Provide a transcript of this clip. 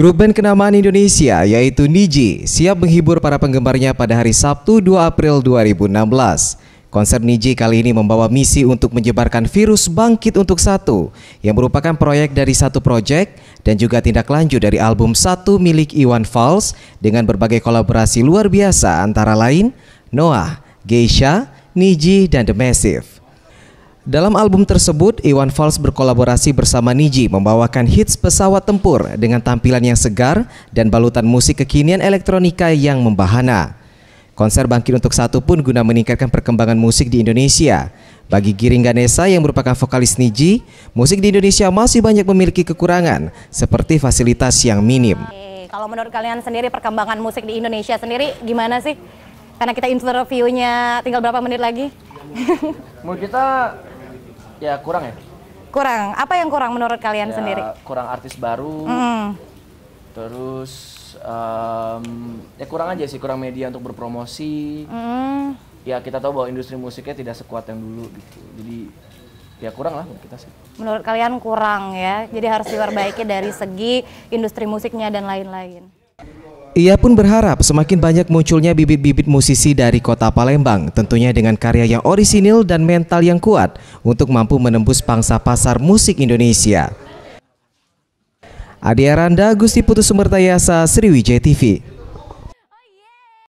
Grup band kenamaan Indonesia yaitu Niji siap menghibur para penggemarnya pada hari Sabtu 2 April 2016. Konser Niji kali ini membawa misi untuk menyebarkan virus bangkit untuk satu yang merupakan proyek dari satu proyek dan juga tindak lanjut dari album satu milik Iwan Fals dengan berbagai kolaborasi luar biasa antara lain Noah, Geisha, Niji, dan The Massive. Dalam album tersebut, Iwan Fals berkolaborasi bersama Niji membawakan hits pesawat tempur dengan tampilan yang segar dan balutan musik kekinian elektronika yang membahana. Konser Bangkit untuk Satu pun guna meningkatkan perkembangan musik di Indonesia. Bagi Giring Ganesa yang merupakan vokalis Niji, musik di Indonesia masih banyak memiliki kekurangan seperti fasilitas yang minim. Kalau menurut kalian sendiri perkembangan musik di Indonesia sendiri gimana sih? Karena kita interviewnya tinggal berapa menit lagi? Mau kita ya kurang ya kurang apa yang kurang menurut kalian ya, sendiri kurang artis baru mm. terus um, ya kurang aja sih kurang media untuk berpromosi mm. ya kita tahu bahwa industri musiknya tidak sekuat yang dulu gitu jadi ya kurang lah menurut kita sih menurut kalian kurang ya jadi harus diperbaiki dari segi industri musiknya dan lain-lain ia pun berharap semakin banyak munculnya bibit-bibit musisi dari kota Palembang, tentunya dengan karya yang orisinil dan mental yang kuat untuk mampu menembus pangsa pasar musik Indonesia. Adi Aranda, Gusti Putus Sumbertayasa, Sriwijaya TV.